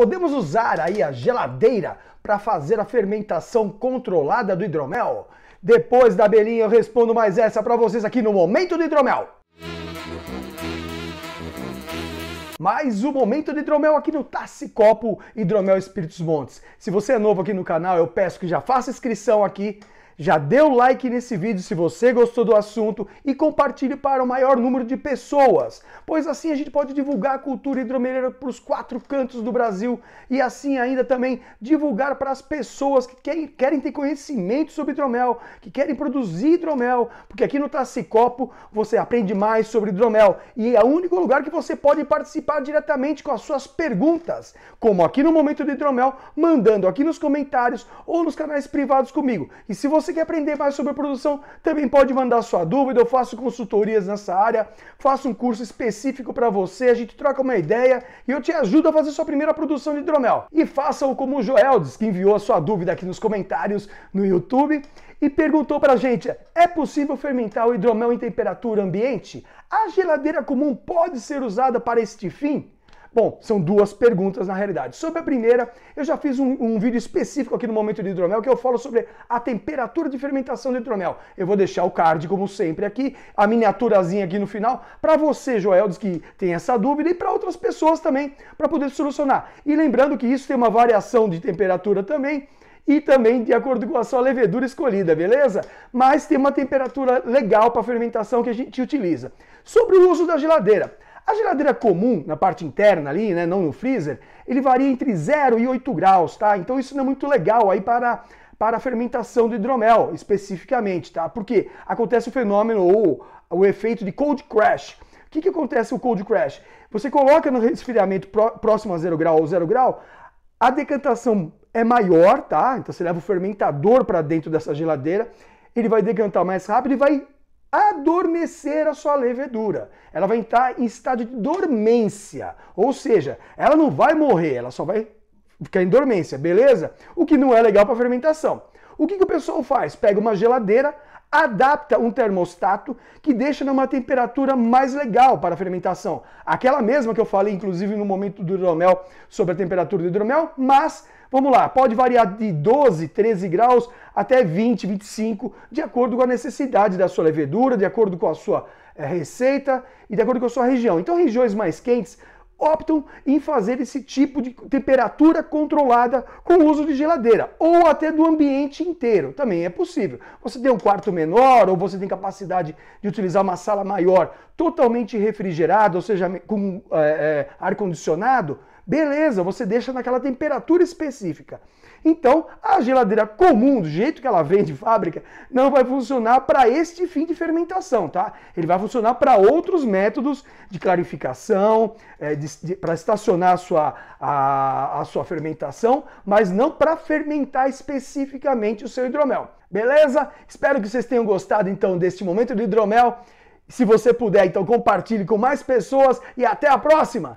Podemos usar aí a geladeira para fazer a fermentação controlada do hidromel? Depois da belinha eu respondo mais essa para vocês aqui no Momento do Hidromel. mais um momento de hidromel aqui no Tassi Copo Hidromel Espíritos Montes. Se você é novo aqui no canal, eu peço que já faça inscrição aqui já dê o like nesse vídeo se você gostou do assunto e compartilhe para o maior número de pessoas, pois assim a gente pode divulgar a cultura hidromeleira para os quatro cantos do Brasil e assim ainda também divulgar para as pessoas que querem, querem ter conhecimento sobre hidromel, que querem produzir hidromel, porque aqui no Tassicopo você aprende mais sobre hidromel e é o único lugar que você pode participar diretamente com as suas perguntas, como aqui no Momento do Hidromel, mandando aqui nos comentários ou nos canais privados comigo. E se você você quer aprender mais sobre produção, também pode mandar sua dúvida. Eu faço consultorias nessa área, faço um curso específico para você, a gente troca uma ideia e eu te ajudo a fazer sua primeira produção de hidromel. E faça-o como o Joeldes, que enviou a sua dúvida aqui nos comentários no YouTube e perguntou para a gente: é possível fermentar o hidromel em temperatura ambiente? A geladeira comum pode ser usada para este fim? Bom, são duas perguntas na realidade. Sobre a primeira, eu já fiz um, um, vídeo específico aqui no Momento de Hidromel que eu falo sobre a temperatura de fermentação do hidromel. Eu vou deixar o card, como sempre, aqui, a miniaturazinha aqui no final, para você, Joel, que tem essa dúvida, e para outras pessoas também, para poder solucionar. E lembrando que isso tem uma variação de temperatura também, e também de acordo com a sua levedura escolhida, beleza? Mas tem uma temperatura legal para fermentação que a gente utiliza. Sobre o uso da geladeira. A geladeira comum, na parte interna ali, né, não no freezer, ele varia entre 0 e 8 graus, tá? Então isso não é muito legal aí para para a fermentação do hidromel, especificamente, tá? Porque acontece o fenômeno ou o efeito de cold crash. O que, que acontece o cold crash? Você coloca no resfriamento próximo a 0 grau ou 0 grau, a decantação é maior, tá? Então você leva o fermentador para dentro dessa geladeira, ele vai decantar mais rápido e vai adormecer a sua levedura. Ela vai entrar em estado de dormência, ou seja, ela não vai morrer, ela só vai ficar em dormência, beleza? O que não é legal para fermentação. O que, que o pessoal faz? Pega uma geladeira, adapta um termostato que deixa numa temperatura mais legal para a fermentação. Aquela mesma que eu falei, inclusive, no momento do hidromel, sobre a temperatura do hidromel, mas vamos lá, pode variar de 12, 13 graus até 20, 25, de acordo com a necessidade da sua levedura, de acordo com a sua eh, receita e de acordo com a sua região. Então, regiões mais quentes optam em fazer esse tipo de temperatura controlada com o uso de geladeira ou até do ambiente inteiro. Também é possível. Você tem um quarto menor ou você tem capacidade de utilizar uma sala maior totalmente refrigerada, ou seja, com é, é, ar condicionado. Beleza, você deixa naquela temperatura específica. Então, a geladeira comum, do jeito que ela vem de fábrica, não vai funcionar para este fim de fermentação, tá? Ele vai funcionar para outros métodos de clarificação, é, eh, para estacionar a sua, a, a sua fermentação, mas não para fermentar especificamente o seu hidromel. Beleza? Espero que vocês tenham gostado então deste momento do hidromel. Se você puder, então compartilhe com mais pessoas e até a próxima!